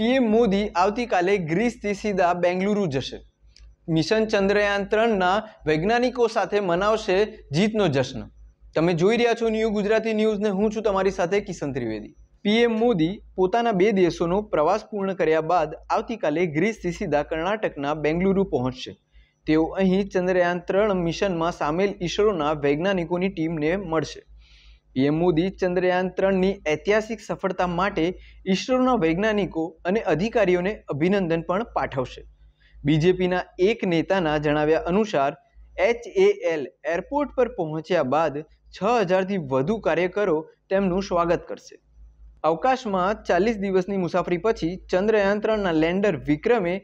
PM Modi આવતીકાલે ગ્રીસથી સીધા બેંગલુરુ જશે મિશન ચંદ્રયાન ત્રણના વૈજ્ઞાનિકો સાથે મનાવશે જીતનો જશ્ન તમે જોઈ રહ્યા છો ન્યૂ ગુજરાતી ન્યૂઝને હું છું તમારી સાથે કિશન ત્રિવેદી પીએમ મોદી પોતાના બે દેશોનો પ્રવાસ પૂર્ણ કર્યા બાદ આવતીકાલે ગ્રીસથી સીધા કર્ણાટકના બેંગલુરુ પહોંચશે તેઓ અહીં ચંદ્રયાન ત્રણ મિશનમાં સામેલ ઈસરોના વૈજ્ઞાનિકોની ટીમને મળશે પીએમ મોદી ચંદ્રયાન ત્રણની ઐતિહાસિક સફળતા માટે ઇસરોના વૈજ્ઞાનિકો અને અધિકારીઓને અભિનંદન પણ પાઠવશે બીજેપીના એક નેતાના જણાવ્યા અનુસાર એચએએલ એરપોર્ટ પર પહોંચ્યા બાદ છ હજારથી વધુ કાર્યકરો તેમનું સ્વાગત કરશે અવકાશમાં ચાલીસ દિવસની મુસાફરી પછી ચંદ્રયાન ત્રણના લેન્ડર વિક્રમે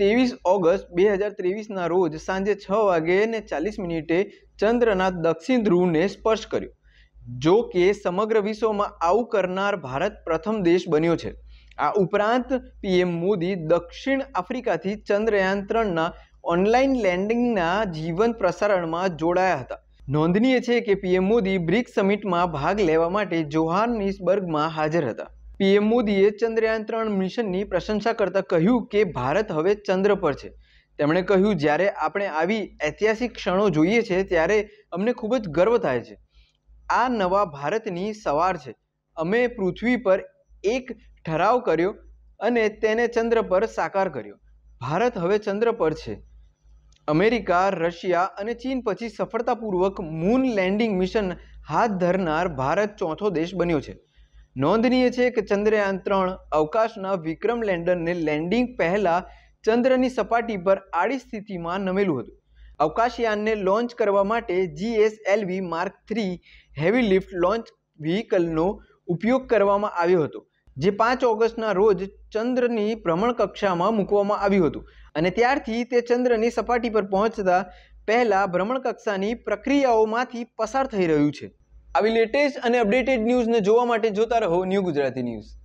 ત્રેવીસ ઓગસ્ટ બે હજાર ત્રેવીસના રોજ સાંજે છ વાગે ને ચાલીસ મિનિટે ચંદ્રના દક્ષિણ ધ્રુવને સ્પર્શ કર્યો જો કે સમગ્ર વિશ્વમાં આવું કરનાર ભારત પ્રથમ દેશ બન્યો છે આ ઉપરાંત પીએમ મોદી દક્ષિણ આફ્રિકાથી ચંદ્રયાન ત્રણના ઓનલાઈન લેન્ડિંગના જીવન પ્રસારણમાં જોડાયા હતા નોંધનીય છે કે પીએમ મોદી બ્રિક્સ સમિટમાં ભાગ લેવા માટે જોહાનિસબર્ગમાં હાજર હતા પીએમ મોદીએ ચંદ્રયાન ત્રણ મિશનની પ્રશંસા કરતાં કહ્યું કે ભારત હવે ચંદ્ર પર છે તેમણે કહ્યું જ્યારે આપણે આવી ઐતિહાસિક ક્ષણો જોઈએ છે ત્યારે અમને ખૂબ જ ગર્વ થાય છે આ નવા ભારતની સવાર છે અમે પૃથ્વી પર એક ઠરાવ કર્યો અને તેને ચંદ્ર પર સાકાર કર્યો ભારત હવે ચંદ્ર પર છે અમેરિકા રશિયા અને ચીન પછી સફળતાપૂર્વક મૂન લેન્ડિંગ મિશન હાથ ધરનાર ભારત ચોથો દેશ બન્યો છે નોંધનીય છે કે ચંદ્રયાન ત્રણ અવકાશના વિક્રમ લેન્ડરને લેન્ડિંગ પહેલાં ચંદ્રની સપાટી પર આડી સ્થિતિમાં નમેલું હતું અવકાશયાનને લોન્ચ કરવા માટે GSLV mark three heavy lift launch વ્હીકલનો ઉપયોગ કરવામાં આવ્યો હતો જે પાંચ ઓગસ્ટના રોજ ચંદ્રની ભ્રમણકક્ષામાં મૂકવામાં આવ્યું હતું અને ત્યારથી તે ચંદ્રની સપાટી પર પહોંચતા પહેલાં ભ્રમણકક્ષાની પ્રક્રિયાઓમાંથી પસાર થઈ રહ્યું છે આવી લેટેસ્ટ અને અપડેટેડ ન્યૂઝને જોવા માટે જોતા રહો ન્યૂ ગુજરાતી ન્યૂઝ